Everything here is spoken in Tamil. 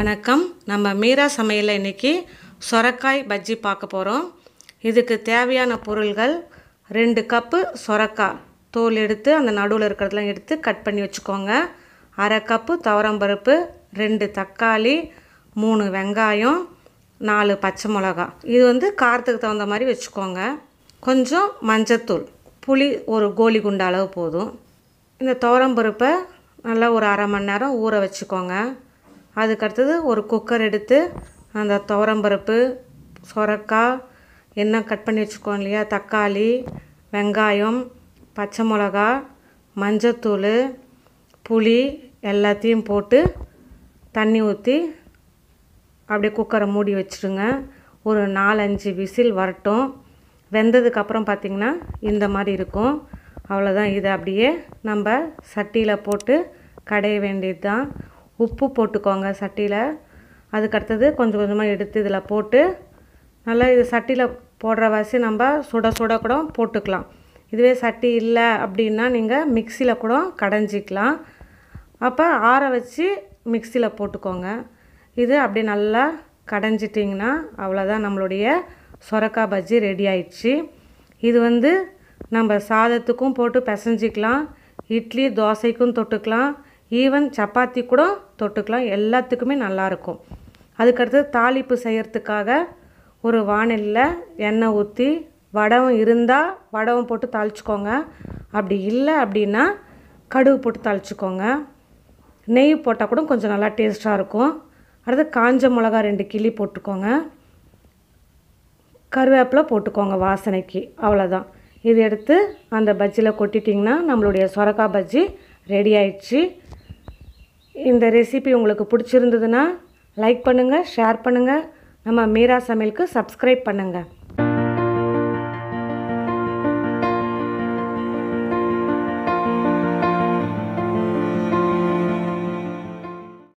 வணக்கம் நம்ம மீரா சமையலில் இன்றைக்கி சொரக்காய் பஜ்ஜி பார்க்க போகிறோம் இதுக்கு தேவையான பொருள்கள் ரெண்டு கப்பு சொரக்காய் தோல் எடுத்து அந்த நடுவில் இருக்கிறதெல்லாம் எடுத்து கட் பண்ணி வச்சுக்கோங்க அரை கப்பு துவரம்பருப்பு ரெண்டு தக்காளி மூணு வெங்காயம் நாலு பச்சை மிளகா இது வந்து காரத்துக்கு தகுந்த மாதிரி வச்சுக்கோங்க கொஞ்சம் மஞ்சத்தூள் புளி ஒரு கோழி குண்ட அளவு போதும் இந்த துவரம்பருப்பை நல்லா ஒரு அரை மணி நேரம் ஊற வச்சுக்கோங்க அதுக்கு அடுத்தது ஒரு குக்கர் எடுத்து அந்த துவரம்பருப்பு சுரக்காய் என்ன கட் பண்ணி வச்சுக்கோம் இல்லையா தக்காளி வெங்காயம் பச்சை மிளகா மஞ்சத்தூள் புளி எல்லாத்தையும் போட்டு தண்ணி ஊற்றி அப்படியே குக்கரை மூடி வச்சுருங்க ஒரு நாலஞ்சு விசில் வரட்டும் வெந்ததுக்கப்புறம் பார்த்திங்கன்னா இந்த மாதிரி இருக்கும் அவ்வளோதான் இதை அப்படியே நம்ம சட்டியில் போட்டு கடைய வேண்டியது தான் உப்பு போட்டுக்கோங்க சட்டியில் அதுக்கடுத்தது கொஞ்சம் கொஞ்சமாக எடுத்து இதில் போட்டு நல்லா இது சட்டியில் போடுற வாசி நம்ம சுட சுட கூட போட்டுக்கலாம் இதுவே சட்டி இல்லை அப்படின்னா நீங்கள் மிக்சியில் கூட கடைஞ்சிக்கலாம் அப்போ ஆற வச்சு மிக்சியில் போட்டுக்கோங்க இது அப்படி நல்லா கடைஞ்சிட்டிங்கன்னா அவ்வளோதான் நம்மளுடைய சொரக்காய் பஜ்ஜி ரெடி ஆயிடுச்சு இது வந்து நம்ம சாதத்துக்கும் போட்டு பிசைஞ்சிக்கலாம் இட்லி தோசைக்கும் தொட்டுக்கலாம் ஈவன் சப்பாத்தி கூட தொட்டுக்கலாம் எல்லாத்துக்குமே நல்லாயிருக்கும் அதுக்கடுத்து தாளிப்பு செய்கிறதுக்காக ஒரு வானலில் எண்ணெய் ஊற்றி வடவும் இருந்தால் வடவும் போட்டு தாளிச்சிக்கோங்க அப்படி இல்லை அப்படின்னா கடுகு போட்டு தாளிச்சிக்கோங்க நெய் போட்டால் கூட கொஞ்சம் நல்லா டேஸ்ட்டாக இருக்கும் அடுத்து காஞ்ச மிளகா ரெண்டு கிளி போட்டுக்கோங்க கருவேப்பிலை போட்டுக்கோங்க வாசனைக்கு அவ்வளோதான் இது எடுத்து அந்த பஜ்ஜியில் கொட்டிட்டிங்கன்னா நம்மளுடைய சொரக்காய் பஜ்ஜி ரெடி ஆயிடுச்சு இந்த ரெசிபி உங்களுக்கு பிடிச்சிருந்ததுன்னா லைக் பண்ணுங்கள் ஷேர் பண்ணுங்கள் நம்ம மீரா சமையலுக்கு சப்ஸ்கிரைப் பண்ணுங்கள்